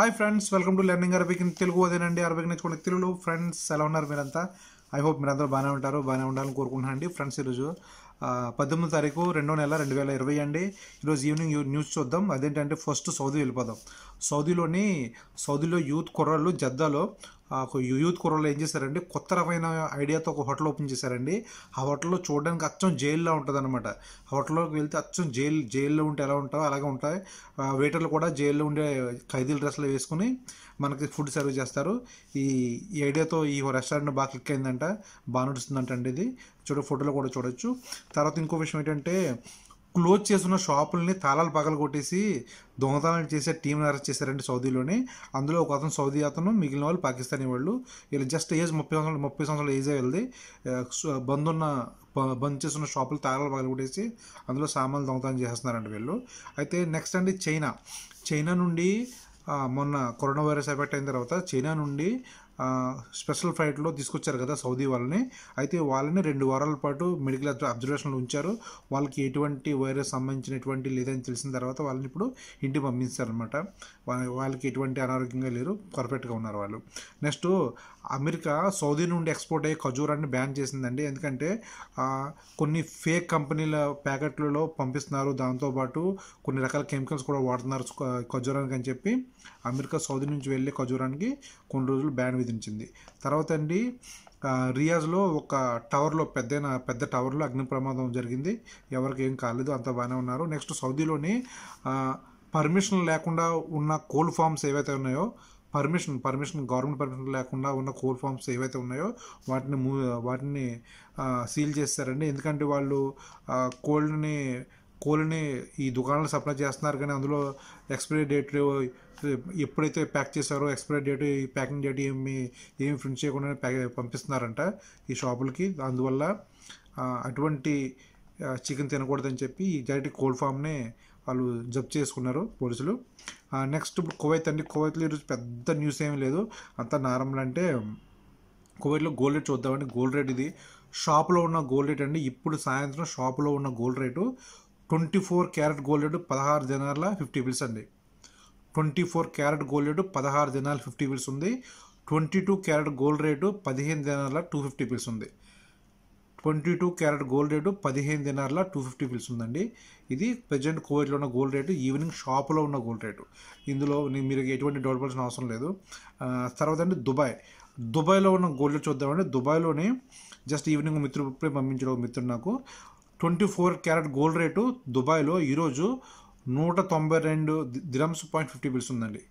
hi friends welcome to learning Arabic Telugu అదేనండి Arabic నేర్చుకోండి తెలుగులో ఫ్రెండ్స్ ఎలా ఉన్నారు మీరంతా ఐ హోప్ మీరందరూ బాగానే ఉంటారు బాగానే ఉండాలని కోరుకుంటున్నాను అండి ఫ్రెండ్స్ ఈరోజు పద్దెనిమిది తారీఖు రెండో నెల రెండు వేల ఇరవై అండి ఈరోజు ఈవినింగ్ న్యూస్ చూద్దాం అదేంటంటే ఫస్ట్ సౌదీ వెళ్ళిపోదాం సౌదీలోని సౌదీలో యూత్ కుర్రాళ్ళు జద్దాలో ఒక యూత్ కుర్రలో ఏం చేశారంటే కొత్త రకమైన ఐడియాతో ఒక హోటల్ ఓపెన్ చేశారండి ఆ హోటల్లో చూడడానికి అచ్చం జైల్లో ఉంటుంది అనమాట హోటల్లోకి వెళ్తే అచ్చం జైలు జైల్లో ఉంటే ఎలా ఉంటావో అలాగే ఉంటాయి వెయిటర్లు కూడా జైల్లో ఉండే ఖైదీల డ్రెస్సులు వేసుకుని మనకి ఫుడ్ సర్వ్ చేస్తారు ఈ ఐడియాతో ఈ రెస్టారెంట్ బాగా క్లిక్ అయిందంట బాగా నడుస్తుందంట అండి ఇది చూడ ఫోటోలో కూడా చూడొచ్చు తర్వాత ఇంకో విషయం ఏంటంటే క్లోజ్ చేసిన షాపుల్ని తాళాలు కొట్టేసి దొంగతనాలు చేసే టీంని అరెస్ట్ చేశారండి సౌదీలోనే అందులో ఒక అతను సౌదీ అతను మిగిలిన వాళ్ళు పాకిస్తానీ వాళ్ళు వీళ్ళు జస్ట్ ఏజ్ ముప్పై సంవత్సరాలు ముప్పై సంవత్సరాలు ఏజే వెళ్ళి బంద్ ఉన్న బంద్ చేస్తున్న షాపులు తాళాలు కొట్టేసి అందులో సామాన్లు దొంగతనం చేస్తున్నారండి వీళ్ళు అయితే నెక్స్ట్ అండి చైనా చైనా నుండి మొన్న కరోనా వైరస్ ఎఫెక్ట్ అయిన తర్వాత చైనా నుండి స్పెషల్ ఫ్లైట్లో తీసుకొచ్చారు కదా సౌదీ వాళ్ళని అయితే వాళ్ళని రెండు వారాల పాటు మెడికల్ అబ్జర్వేషన్లో ఉంచారు వాళ్ళకి ఎటువంటి వైరస్ సంబంధించినటువంటి లేదని తెలిసిన తర్వాత వాళ్ళని ఇప్పుడు ఇంటికి పంపించారనమాట వాళ్ళకి ఎటువంటి అనారోగ్యంగా లేరు పర్ఫెక్ట్గా ఉన్నారు వాళ్ళు నెక్స్ట్ అమెరికా సౌదీ నుండి ఎక్స్పోర్ట్ అయ్యే ఖజూరాన్ని బ్యాన్ చేసిందండి ఎందుకంటే కొన్ని ఫేక్ కంపెనీల ప్యాకెట్లలో పంపిస్తున్నారు దాంతోపాటు కొన్ని రకాల కెమికల్స్ కూడా వాడుతున్నారు ఖజూరానికి అని చెప్పి అమెరికా సౌదీ నుంచి వెళ్ళే ఖజూరానికి కొన్ని రోజులు బ్యాన్ విధి ఛేదించింది తర్వాత అండి రియాజ్లో ఒక టవర్లో పెద్ద పెద్ద టవర్లో అగ్ని ప్రమాదం జరిగింది ఎవరికి ఏం కాలేదు అంత బాగానే ఉన్నారు నెక్స్ట్ సౌదీలోని పర్మిషన్ లేకుండా ఉన్న కోల్ ఫామ్స్ ఏవైతే ఉన్నాయో పర్మిషన్ పర్మిషన్ గవర్నమెంట్ పర్మిషన్ లేకుండా ఉన్న కోల్ ఫామ్స్ ఏవైతే ఉన్నాయో వాటిని వాటిని సీల్ చేస్తారండి ఎందుకంటే వాళ్ళు కోల్డ్ని కోళ్ళని ఈ దుకాణాలు సప్లై చేస్తున్నారు కానీ అందులో ఎక్స్పైరీ డేట్ ఎప్పుడైతే ప్యాక్ చేశారో ఎక్స్పైరీ డేట్ ఈ ప్యాకింగ్ డేట్ ఏమి ఏమి ప్రింట్ చేయకుండా ప్యాక్ పంపిస్తున్నారంట ఈ షాపులకి అందువల్ల అటువంటి చికెన్ తినకూడదని చెప్పి డైరెక్ట్ కోల్డ్ ఫామ్ని వాళ్ళు జప్తు చేసుకున్నారు పోలీసులు నెక్స్ట్ ఇప్పుడు కువైత్ అండి కువైత్లో ఈరోజు పెద్ద న్యూస్ ఏమీ లేదు అంత నార్మల్ అంటే కువైట్లో గోల్డ్ రేట్ చూద్దామండి గోల్డ్ రేట్ ఇది షాప్లో ఉన్న గోల్డ్ రేట్ అండి ఇప్పుడు సాయంత్రం షాప్లో ఉన్న gold rate twenty four carat గోల్డెడ్ పదహారు దినాల ఫిఫ్టీ బిల్స్ అండి ట్వంటీ ఫోర్ క్యారెట్ గోల్డెడ్ పదహారు దినాల ఫిఫ్టీ బిల్స్ ఉంది twenty two carat gold rate పదిహేను దినాల టూ ఫిఫ్టీ బిల్స్ ఉంది twenty two carat gold rate పదిహేను దినాల టూ ఫిఫ్టీ బిల్స్ ఉందండి ఇది ప్రజెంట్ కోవిడ్లో ఉన్న గోల్డ్ రేటు ఈవినింగ్ షాప్లో ఉన్న గోల్డ్ రేటు ఇందులో మీరు ఎటువంటి డౌట్ పడాల్సిన అవసరం లేదు తర్వాత అండి దుబాయ్ దుబాయ్లో ఉన్న గోల్డ్ చూద్దామండి దుబాయ్లోనే జస్ట్ ఈవినింగ్ మిత్రుడు పంపించడం మిత్రుడు నాకు twenty four carat gold rate దుబాయ్లో ఈరోజు నూట తొంభై రెండు దిరమ్స్ పాయింట్ ఫిఫ్టీ బిల్స్ ఉందండి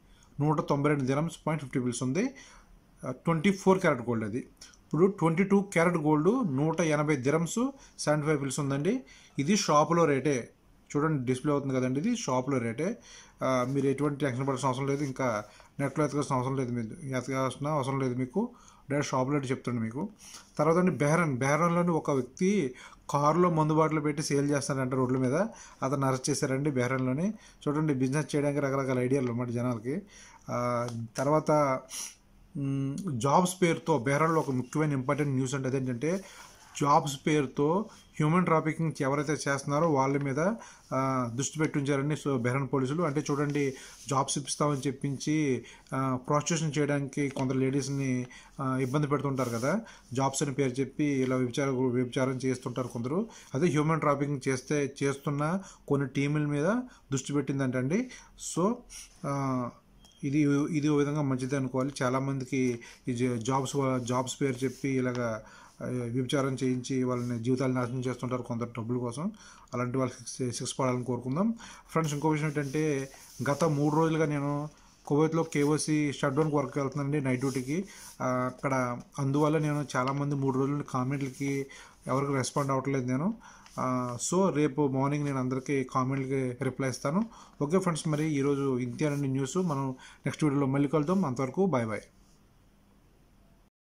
నూట తొంభై రెండు దిరమ్స్ పాయింట్ ఫిఫ్టీ బిల్స్ ఉంది ట్వంటీ ఫోర్ క్యారెట్ గోల్డ్ అది ఇప్పుడు ట్వంటీ టూ క్యారెట్ గోల్డ్ నూట ఎనభై దిరమ్స్ సెవెంటీ ఫైవ్ బిల్స్ ఉందండి ఇది షాపులో రేటే చూడండి డిస్ప్లే అవుతుంది కదండి ఇది షాప్లో రేటే మీరు ఎటువంటి టెన్షన్ పడాల్సిన అవసరం లేదు ఇంకా నెట్లో ఎతకాల్సిన అవసరం లేదు మీరు ఎతకాల్సిన అవసరం లేదు మీకు డైరెక్ట్ షాప్లో రేట్ చెప్తుండే మీకు తర్వాత అండి బెహరన్ బెహరన్లోని ఒక వ్యక్తి కారులో మందు బాటలు పెట్టి సేల్ చేస్తారంట రోడ్ల మీద అతను అరెస్ట్ చేశారండి బెహరన్లోని చూడండి బిజినెస్ చేయడానికి రకరకాల ఐడియాలు అన్నమాట జనాలకి తర్వాత జాబ్స్ పేరుతో బెహరన్లో ఒక ముఖ్యమైన ఇంపార్టెంట్ న్యూస్ అంటే అదేంటంటే జాబ్స్ పేరుతో హ్యూమన్ ట్రాఫికింగ్ ఎవరైతే చేస్తున్నారో వాళ్ళ మీద దృష్టి పెట్టించారని సో పోలీసులు అంటే చూడండి జాబ్స్ ఇప్పిస్తామని చెప్పించి ప్రాస్టిట్యూషన్ చేయడానికి కొందరు లేడీస్ని ఇబ్బంది పెడుతుంటారు కదా జాబ్స్ అని పేరు చెప్పి ఇలా విచార వ్యభిచారం చేస్తుంటారు కొందరు అదే హ్యూమన్ ట్రాఫికింగ్ చేస్తే చేస్తున్న కొన్ని టీముల మీద దృష్టి పెట్టిందంటండి సో ఇది ఇది ఓ విధంగా మంచిది అనుకోవాలి చాలామందికి జాబ్స్ జాబ్స్ పేరు చెప్పి ఇలాగా వ్యభిచారం చేయించి వాళ్ళని జీవితాలు నాశనం చేస్తుంటారు కొందరు డబ్బుల కోసం అలాంటి వాళ్ళు శిక్ష పడాలని కోరుకుందాం ఫ్రెండ్స్ ఇంకో విషయం ఏంటంటే గత మూడు రోజులుగా నేను కువైత్లో కేవైసీ షట్డౌన్కి వర్క్ వెళ్తున్నానండి నైట్ డ్యూటీకి అక్కడ అందువల్ల నేను చాలామంది మూడు రోజుల కామెంట్లకి ఎవరికి రెస్పాండ్ అవ్వట్లేదు నేను సో రేపు మార్నింగ్ నేను అందరికీ కామెంట్కి రిప్లై ఇస్తాను ఓకే ఫ్రెండ్స్ మరి ఈరోజు ఇంతేనండి న్యూస్ మనం నెక్స్ట్ వీడియోలో మళ్ళీ కలుద్దాం అంతవరకు బాయ్ బాయ్